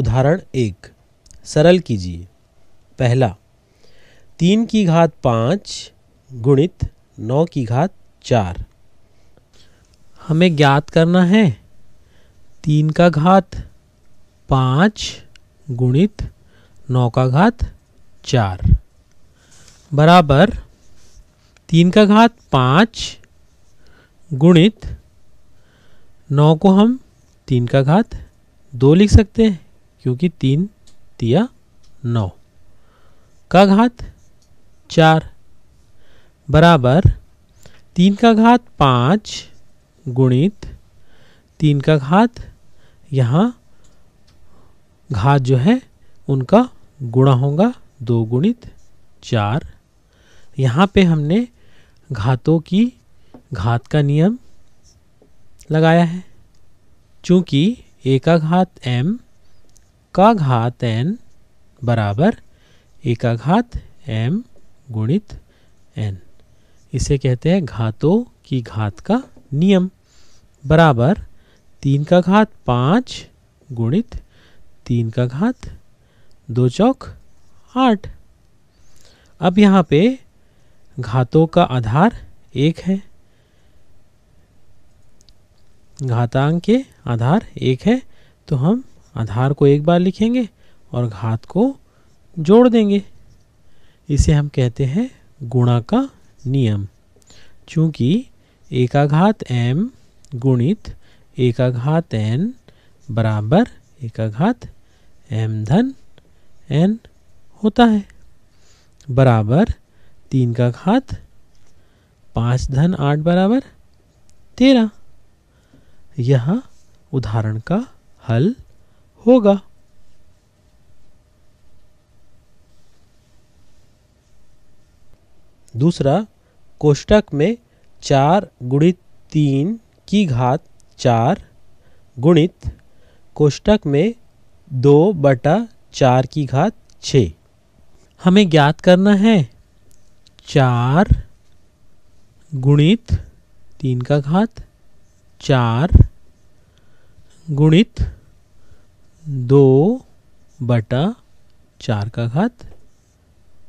उदाहरण एक सरल कीजिए पहला तीन की घात पाँच गुणित नौ की घात चार हमें ज्ञात करना है तीन का घात पाँच गुणित नौ का घात चार बराबर तीन का घात पाँच गुणित नौ को हम तीन का घात दो लिख सकते हैं क्योंकि तीन दिया नौ का घात चार बराबर तीन का घात पाँच गुणित तीन का घात यहाँ घात जो है उनका गुणा होगा दो गुणित चार यहाँ पे हमने घातों की घात का नियम लगाया है क्योंकि ए का घात एम का घात एन बराबर ए का घात एम गुणित एन इसे कहते हैं घातों की घात का नियम बराबर तीन का घात पाँच गुणित तीन का घात दो चौक आठ अब यहाँ पे घातों का आधार एक है घातांक के आधार एक है तो हम आधार को एक बार लिखेंगे और घात को जोड़ देंगे इसे हम कहते हैं गुणा का नियम चूँकि एकाघात एम गुणित एकाघात एन बराबर एकाघात एम धन एन होता है बराबर तीन का घात पाँच धन आठ बराबर तेरह यह उदाहरण का हल होगा दूसरा कोष्टक में चार गुणित तीन की घात चार गुणित कोष्टक में दो बटा चार की घात छ हमें ज्ञात करना है चार गुणित तीन का घात चार गुणित दो बटा चार का घात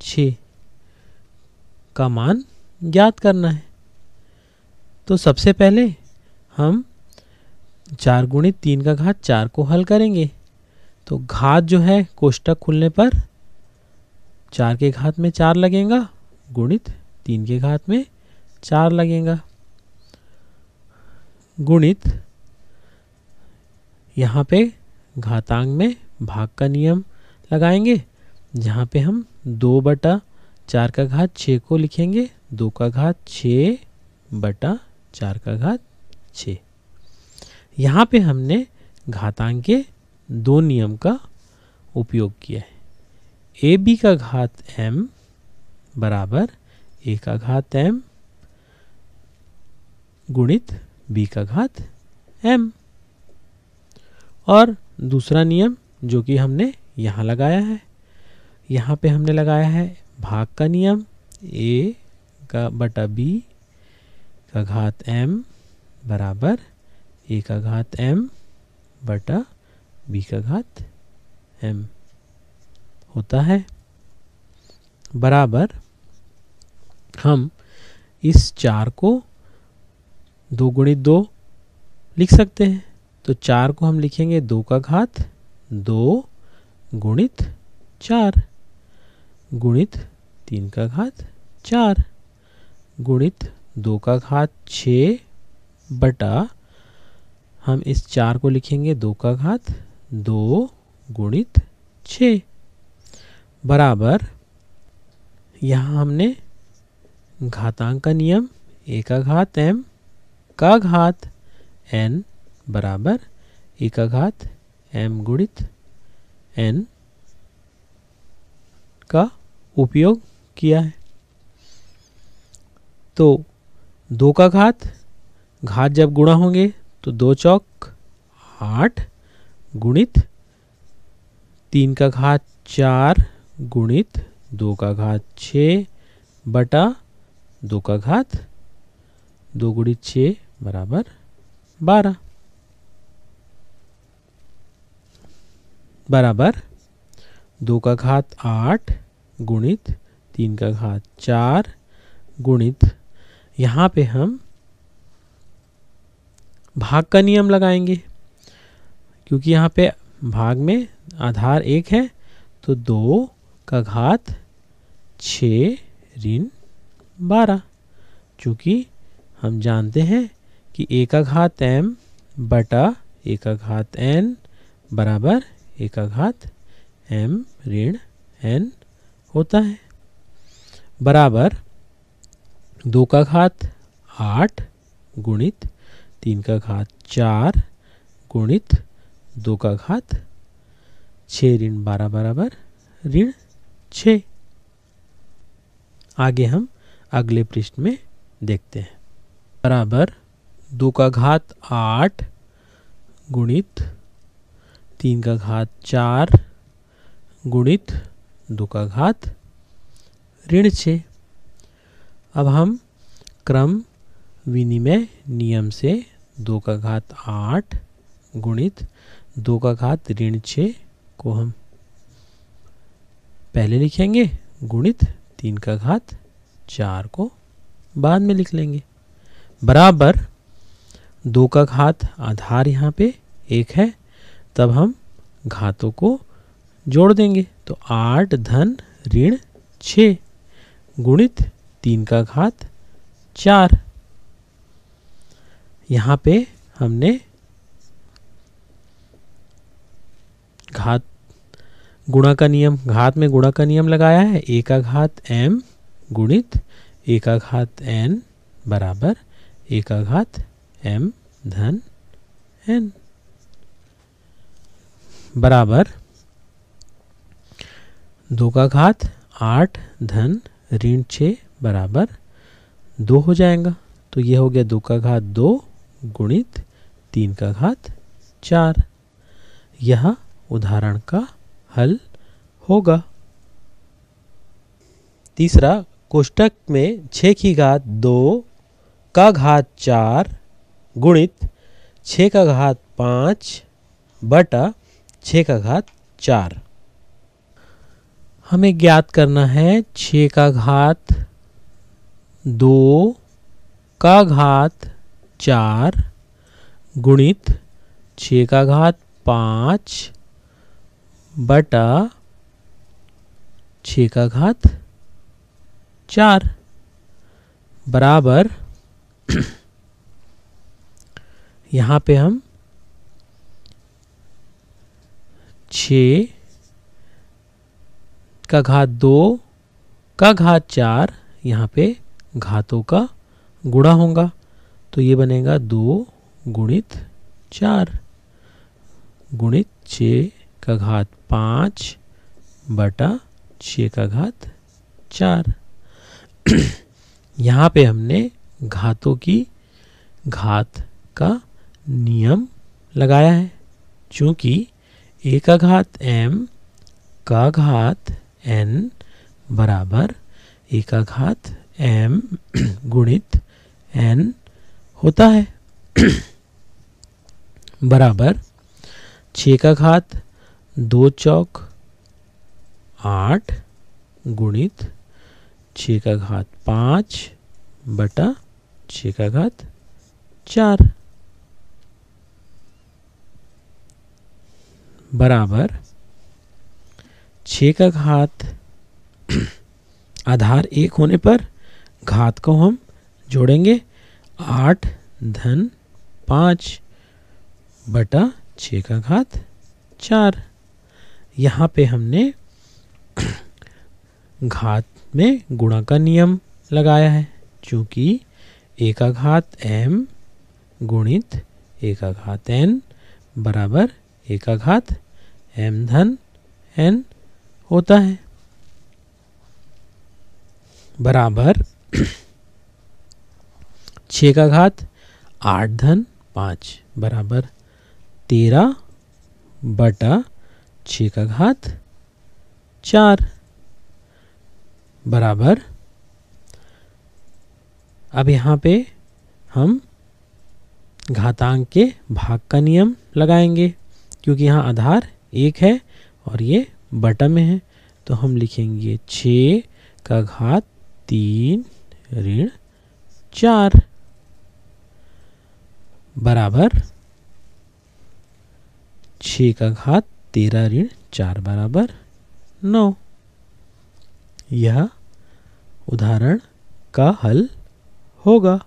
छ का मान ज्ञात करना है तो सबसे पहले हम चार गुणित तीन का घात चार को हल करेंगे तो घात जो है कोष्टक खुलने पर चार के घात में चार लगेगा गुणित तीन के घात में चार लगेगा गुणित यहाँ पे घातांक में भाग का नियम लगाएंगे जहाँ पे हम दो बटा चार का घात छः को लिखेंगे दो का घात छ बटा चार का घात छ यहाँ पे हमने घातांक के दो नियम का उपयोग किया है ए बी का घात एम बराबर ए का घात एम गुणित बी का घात एम और दूसरा नियम जो कि हमने यहाँ लगाया है यहाँ पे हमने लगाया है भाग का नियम ए का बटा बी का घात एम बराबर ए का घात एम बटा बी का घात एम होता है बराबर हम इस चार को दो गुणित दो लिख सकते हैं तो चार को हम लिखेंगे दो का घात दो गुणित चार गुणित तीन का घात चार गुणित दो का घात छ बटा हम इस चार को लिखेंगे दो का घात दो गुणित छ बराबर यहाँ हमने घातांक का नियम ए का घात एम का घात एन बराबर घात एम गुणित एन का उपयोग किया है तो दो का घात घात जब गुणा होंगे तो दो चौक आठ गुणित तीन का घात चार गुणित दो का घात छ बटा दो का घात दो गुणित छ बराबर बारह बराबर दो का घात आठ गुणित तीन का घात चार गुणित यहाँ पे हम भाग का नियम लगाएंगे क्योंकि यहाँ पे भाग में आधार एक है तो दो का घात छ ऋण बारह चूँकि हम जानते हैं कि एक का घात एम बटा एक का घात एन बराबर घात एम ऋण एन होता है बराबर दो का घात आठ गुणित तीन का घात चार गुणित दो का घात छ ऋण बारह बराबर ऋण छ आगे हम अगले पृष्ठ में देखते हैं बराबर दो का घात आठ गुणित तीन का घात चार गुणित दो का घात ऋण छ अब हम क्रम विनिमय नियम से दो का घात आठ गुणित दो का घात ऋण छ को हम पहले लिखेंगे गुणित तीन का घात चार को बाद में लिख लेंगे बराबर दो का घात आधार यहाँ पे एक है तब हम घातों को जोड़ देंगे तो आठ धन ऋण छ गुणित तीन का घात चार यहाँ पे हमने घात गुणा का नियम घात में गुणा का नियम लगाया है ए का घात एम गुणित ए का घात एन बराबर ए का घात एम धन एन बराबर दो का घात आठ धन ऋण छ बराबर दो हो जाएगा तो ये हो गया दो का घात दो गुणित तीन का घात चार यह उदाहरण का हल होगा तीसरा कोष्टक में छ की घात दो का घात चार गुणित छ का घात पाँच बटा छ का घात चार हमें ज्ञात करना है छ का घात दो का घात चार गुणित छ का घात पाँच बटा छ का घात चार बराबर यहाँ पे हम छ का घात दो का घात चार यहाँ पे घातों का गुणा होगा तो ये बनेगा दो गुणित चार गुणित छ का घात पाँच बटा छ का घात चार यहाँ पे हमने घातों की घात का नियम लगाया है क्योंकि ए का घात एम का घात एन बराबर ए का घात एम गुणित एन होता है बराबर छ का घात दो चौक आठ गुणित छ का घात पाँच बटा छ का घात चार बराबर छ का घात आधार एक होने पर घात को हम जोड़ेंगे आठ धन पाँच बटा छ का घात चार यहाँ पे हमने घात में गुणा का नियम लगाया है का घात एम गुणित घात एन बराबर घात एम धन एन होता है बराबर छ का घात आठ धन पांच बराबर तेरह बटा छ का घात चार बराबर अब यहाँ पे हम घातांक के भाग का नियम लगाएंगे क्योंकि यहाँ आधार एक है और ये बटा में है तो हम लिखेंगे छ का घात तीन ऋण चार बराबर छ का घात तेरह ऋण चार बराबर नौ यह उदाहरण का हल होगा